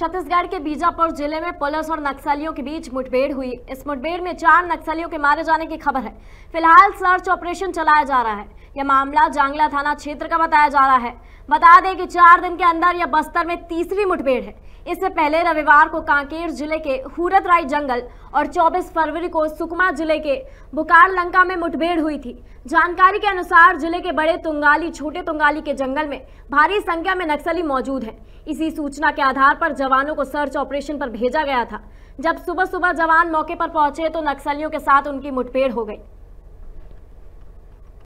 छत्तीसगढ़ के बीजापुर जिले में पुलिस और नक्सलियों के बीच मुठभेड़ हुई इस मुठभेड़ में चार नक्सलियों के मारे जाने की खबर है फिलहाल सर्च ऑपरेशन चलाया जा रहा है यह मामला जांगला थाना क्षेत्र का बताया जा रहा है बता दें कि चार दिन के अंदर यह बस्तर में तीसरी मुठभेड़ है इससे पहले रविवार को कांकेर जिले के हुरत राय जंगल और 24 फरवरी को सुकमा जिले के बुकार लंका में मुठभेड़ हुई थी जानकारी के अनुसार जिले के बड़े तुंगाली छोटे तुंगाली के जंगल में भारी संख्या में नक्सली मौजूद हैं इसी सूचना के आधार पर जवानों को सर्च ऑपरेशन पर भेजा गया था जब सुबह सुबह जवान मौके पर पहुंचे तो नक्सलियों के साथ उनकी मुठभेड़ हो गई